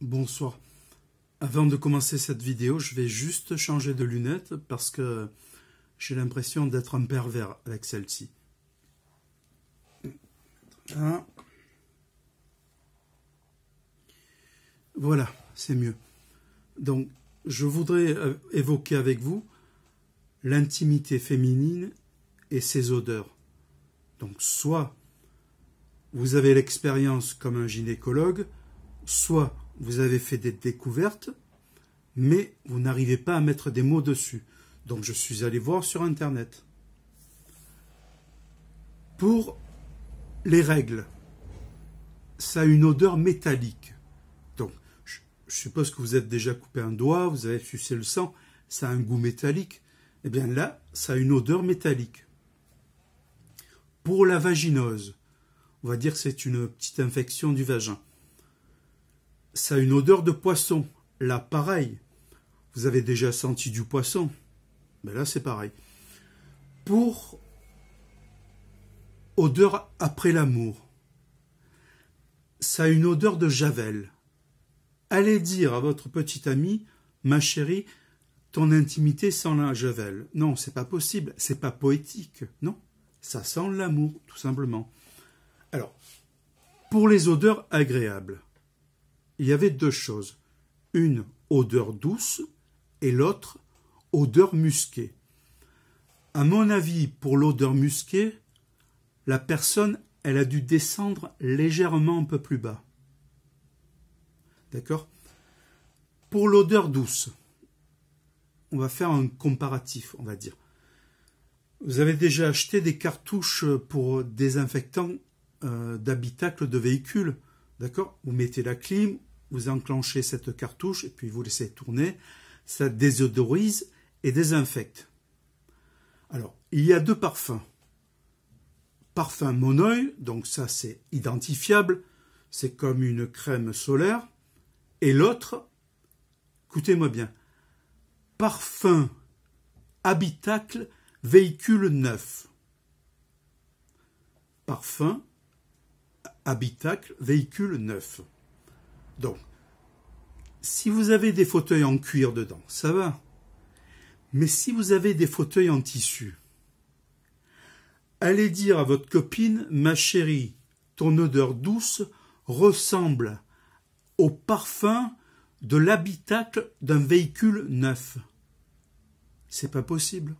Bonsoir. Avant de commencer cette vidéo, je vais juste changer de lunettes parce que j'ai l'impression d'être un pervers avec celle-ci. Ah. Voilà, c'est mieux. Donc, je voudrais euh, évoquer avec vous l'intimité féminine et ses odeurs. Donc, soit vous avez l'expérience comme un gynécologue, soit vous avez fait des découvertes, mais vous n'arrivez pas à mettre des mots dessus. Donc je suis allé voir sur Internet. Pour les règles, ça a une odeur métallique. Donc je, suppose que vous êtes déjà coupé un doigt, vous avez sucé le sang, ça a un goût métallique. Eh bien là, ça a une odeur métallique. Pour la vaginose, on va dire que c'est une petite infection du vagin ça a une odeur de poisson. Là, pareil. Vous avez déjà senti du poisson. Mais là, c'est pareil. Pour odeur après l'amour, ça a une odeur de javel. Allez dire à votre petite amie, ma chérie, ton intimité sent la javel. Non, c'est pas possible, c'est pas poétique. Non, ça sent l'amour, tout simplement. Alors, pour les odeurs agréables, il y avait deux choses, une odeur douce et l'autre odeur musquée. À mon avis, pour l'odeur musquée, la personne, elle a dû descendre légèrement un peu plus bas. D'accord Pour l'odeur douce, on va faire un comparatif, on va dire. Vous avez déjà acheté des cartouches pour désinfectants d'habitacle euh, d'habitacles de véhicules D'accord Vous mettez la clim, vous enclenchez cette cartouche et puis vous laissez tourner. Ça désodorise et désinfecte. Alors, il y a deux parfums. Parfum monoeil, donc ça c'est identifiable, c'est comme une crème solaire. Et l'autre, écoutez-moi bien, parfum habitacle véhicule neuf. Parfum habitacle, véhicule neuf. Donc, si vous avez des fauteuils en cuir dedans, ça va. Mais si vous avez des fauteuils en tissu, allez dire à votre copine, ma chérie, ton odeur douce ressemble au parfum de l'habitacle d'un véhicule neuf. C'est pas possible.